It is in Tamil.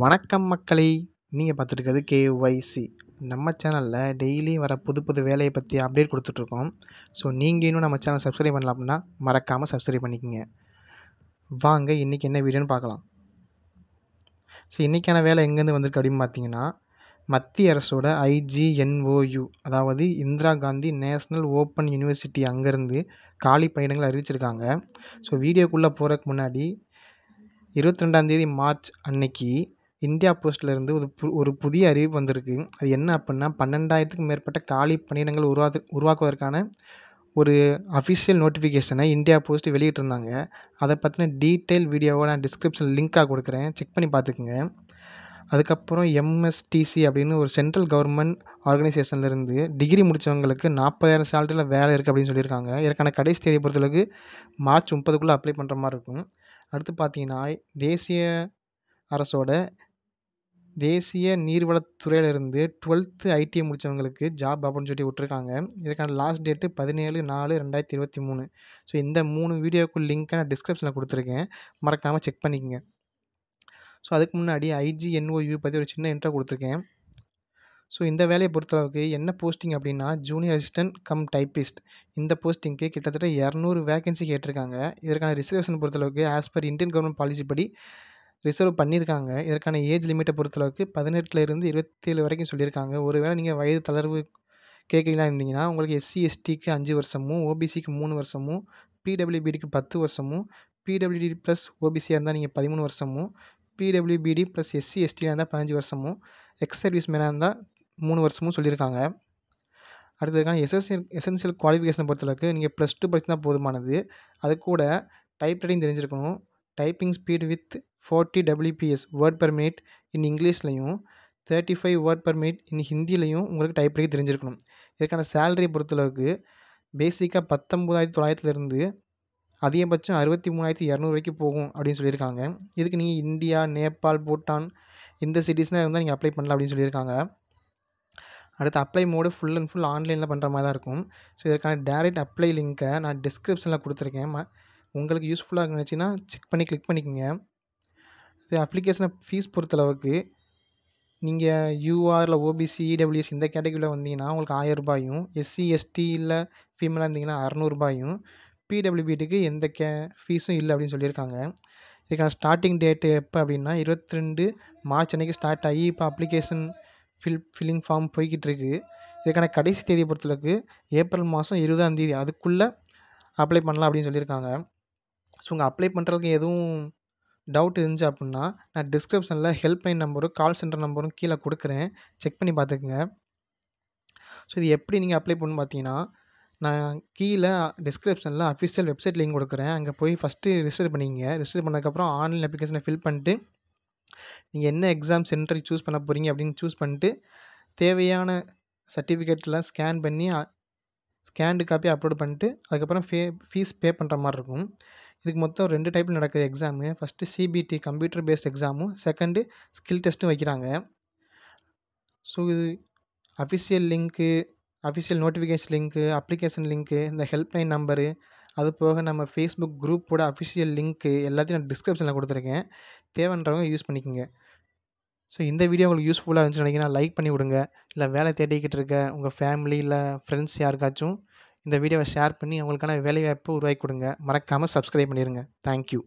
வணக்கம் மக்களை நீங்கள் பார்த்துருக்கிறது கேஒய்சி நம்ம சேனலில் டெய்லி வர புது புது வேலையை பற்றி அப்டேட் கொடுத்துட்ருக்கோம் ஸோ நீங்கள் இன்னும் நம்ம சேனல் சப்ஸ்கிரைப் பண்ணலாம் அப்படின்னா மறக்காமல் சப்ஸ்கிரைப் பண்ணிக்கோங்க வாங்க இன்றைக்கி என்ன வீடியோன்னு பார்க்கலாம் ஸோ இன்றைக்கான வேலை எங்கேருந்து வந்திருக்கு அப்படின்னு பார்த்தீங்கன்னா மத்திய அரசோட ஐஜிஎன்ஓயு அதாவது Indira Gandhi national open university அங்கேருந்து காலி பயணங்கள் அறிவிச்சிருக்காங்க ஸோ வீடியோக்குள்ளே போகிறதுக்கு முன்னாடி இருபத்தி ரெண்டாந்தேதி மார்ச் அன்னைக்கு இந்தியா போஸ்ட்லேருந்து ஒரு பு ஒரு புதிய அறிவிப்பு வந்திருக்கு அது என்ன அப்படின்னா பன்னெண்டாயிரத்துக்கும் மேற்பட்ட காலி பணியிடங்கள் உருவாது உருவாக்குவதற்கான ஒரு அஃபிஷியல் நோட்டிஃபிகேஷனை இந்தியா போஸ்ட் வெளியிட்டிருந்தாங்க அதை பற்றின டீட்டெயில் வீடியோவை நான் டிஸ்கிரிப்ஷன் லிங்காக கொடுக்குறேன் செக் பண்ணி பார்த்துக்குங்க அதுக்கப்புறம் எம்எஸ்டிசி அப்படின்னு ஒரு சென்ட்ரல் கவர்மெண்ட் ஆர்கனைசேஷன்லேருந்து டிகிரி முடித்தவங்களுக்கு நாற்பதாயிரம் சேலரியில் வேலை இருக்குது அப்படின்னு சொல்லியிருக்காங்க இதற்கான கடைசி தேதியை பொறுத்தளவுக்கு மார்ச் முப்பதுக்குள்ளே அப்ளை பண்ணுற மாதிரி இருக்கும் அடுத்து பார்த்தீங்கன்னா தேசிய அரசோட தேசிய நீர்வளத்துறையிலிருந்து டுவெல்த்து ஐடிஐ முடித்தவங்களுக்கு ஜாப் அப்படின்னு சொல்லி விட்ருக்காங்க இதுக்கான லாஸ்ட் டேட்டு பதினேழு நாலு ரெண்டாயிரத்தி இருபத்தி மூணு ஸோ இந்த மூணு வீடியோக்கு லிங்க்கை நான் டிஸ்கிரிப்ஷனில் கொடுத்துருக்கேன் மறக்காமல் செக் பண்ணிக்கோங்க ஸோ அதுக்கு முன்னாடி ஐஜிஎன்ஓயூ பற்றி ஒரு சின்ன இன்ட்ரோ கொடுத்துருக்கேன் ஸோ இந்த வேலையை பொறுத்தளவுக்கு என்ன போஸ்டிங் அப்படின்னா ஜூனியர் அசிஸ்டன்ட் கம் டைப்பிஸ்ட் இந்த போஸ்டிங்க்கு கிட்டத்தட்ட இரநூறு வேகன்சி கேட்டிருக்காங்க இதற்கான ரிசர்வேஷன் பொறுத்தளவுக்கு as per Indian government policy படி ரிசர்வ் பண்ணியிருக்காங்க இதற்கான ஏஜ் லிமிட்டை பொறுத்தளவுக்கு பதினெட்டுலேருந்து இருபத்தேழு வரைக்கும் சொல்லியிருக்காங்க ஒருவேளை நீங்கள் வயது தளர்வு கேட்கலாம் இருந்தீங்கன்னா உங்களுக்கு எஸ்சி எஸ்டிக்கு அஞ்சு வருஷமும் ஓபிசிக்கு மூணு வருஷமும் பிடபிள்யூபிடிக்கு பத்து வருஷமும் பிடபிள்யூடி ப்ளஸ் ஓபிசியாக இருந்தால் நீங்கள் பதிமூணு வருஷமும் பிடபிள்யூபிடி ப்ளஸ் எஸ்சி எஸ்டியாக இருந்தால் பதினஞ்சு வருஷமும் எக்ஸ் சர்வீஸ் மேனாக இருந்தால் மூணு வருஷமும் சொல்லியிருக்காங்க அடுத்ததுக்கான எசன்சியல் எசென்சியல் குவாலிஃபிகேஷனை பொறுத்தளவுக்கு நீங்கள் ப்ளஸ் டூ படிச்சுனா போதுமானது அது கூட டைப் ரைட்டிங் தெரிஞ்சிருக்கணும் typing speed with forty WPS word per minute in இங்கிலீஷ்லையும் thirty five word per minute in ஹிந்திலையும் உங்களுக்கு டைப் ரைட்டிங் தெரிஞ்சிருக்கணும் இதுக்கான சேலரியை பொறுத்தளவுக்கு பேசிக்காக பத்தொம்போதாயிரத்தி தொள்ளாயிரத்துலேருந்து அதிகபட்சம் அறுபத்தி மூணாயிரத்தி இரநூறு வரைக்கும் போகும் அப்படின்னு சொல்லியிருக்காங்க இதுக்கு நீங்கள் இந்தியா நேபாள் பூட்டான் இந்த சிட்டிஸ்னால் இருந்தால் நீங்கள் அப்ளை பண்ணலாம் அப்படின்னு சொல்லியிருக்காங்க அடுத்து apply mode full and full ஆன்லைனில் பண்ணுற மாதிரி தான் இருக்கும் ஸோ இதற்கான டேரெக்ட் அப்ளை லிங்க்கை நான் டிஸ்கிரிப்ஷனில் கொடுத்துருக்கேன் உங்களுக்கு யூஸ்ஃபுல்லாக இருந்துச்சுன்னா செக் பண்ணி கிளிக் பண்ணிக்கோங்க இது அப்ளிகேஷனை ஃபீஸ் பொறுத்தளவுக்கு நீங்கள் யூஆரில் ஓபிசி இடபிள்யூஎஸ் e இந்த கேட்டகரியில் வந்தீங்கன்னா உங்களுக்கு ஆயிரம் ரூபாயும் எஸ்சி எஸ்டி இல்லை ஃபீமேலாக இருந்தீங்கன்னா அறநூறுபாயும் பிடபிள்யூபிடிக்கு எந்த கே ஃபீஸும் இல்லை அப்படின்னு சொல்லியிருக்காங்க இதுக்கான ஸ்டார்டிங் டேட்டு எப்போ அப்படின்னா இருபத்தி ரெண்டு மார்ச் அன்றைக்கி ஸ்டார்ட் ஆகி இப்போ அப்ளிகேஷன் ஃபில் ஃபில்லிங் ஃபார்ம் போய்கிட்டுருக்கு இதுக்கான கடைசி தேதியை பொறுத்தளவுக்கு ஏப்ரல் மாதம் இருபதாம் தேதி அதுக்குள்ளே அப்ளை பண்ணலாம் அப்படின்னு சொல்லியிருக்காங்க ஸோ உங்கள் அப்ளை பண்ணுறதுக்கு எதுவும் டவுட் இருந்துச்சு அப்படின்னா நான் டிஸ்கிரிப்ஷனில் ஹெல்ப்லைன் நம்பரும் கால் சென்டர் நம்பரும் கீழே கொடுக்குறேன் செக் பண்ணி பார்த்துக்குங்க ஸோ இது எப்படி நீங்கள் அப்ளை பண்ணு பார்த்தீங்கன்னா நான் கீழே டிஸ்கிரிப்ஷனில் அஃபிஷியல் வெப்சைட் லிங்க் கொடுக்குறேன் அங்கே போய் ஃபஸ்ட்டு ரிஜிஸ்டர் பண்ணிங்க ரிஜிஸ்டர் பண்ணதுக்கப்புறம் ஆன்லைன் அப்ளிகேஷனை ஃபில் பண்ணிட்டு நீங்கள் என்ன எக்ஸாம் சென்டர் சூஸ் பண்ண போகிறீங்க அப்படின்னு சூஸ் பண்ணிட்டு தேவையான சர்டிஃபிகேட்லாம் ஸ்கேன் பண்ணி ஸ்கேன்டு காப்பி அப்லோட் பண்ணிட்டு அதுக்கப்புறம் ஃபே ஃபீஸ் பே பண்ணுற மாதிரி இருக்கும் இதுக்கு மொத்தம் ரெண்டு டைப்பில் நடக்குது exam first CBT computer based எக்ஸாமும் செகண்டு ஸ்கில் டெஸ்ட்டும் வைக்கிறாங்க ஸோ இது official link official notification link application link இந்த ஹெல்ப்லைன் நம்பரு அது போக நம்ம ஃபேஸ்புக் குரூப்போட அஃபிஷியல் லிங்க்கு எல்லாத்தையும் நான் டிஸ்கிரிப்ஷனில் கொடுத்துருக்கேன் தேவைன்றவங்க யூஸ் பண்ணிக்கோங்க ஸோ இந்த வீடியோ உங்களுக்கு யூஸ்ஃபுல்லாக இருந்துச்சு நினைக்கிறேன் லைக் பண்ணி விடுங்க இல்லை வேலை தேடிக்கிட்டு இருக்க உங்கள் ஃபேமிலி இல்லை ஃப்ரெண்ட்ஸ் யாருக்காச்சும் இந்த வீடியோவை ஷேர் பண்ணி அவங்களுக்கான வேலைவாய்ப்பு உருவாக்கி கொடுங்க மறக்காமல் சப்ஸ்கிரைப் பண்ணிடுங்க தேங்க்யூ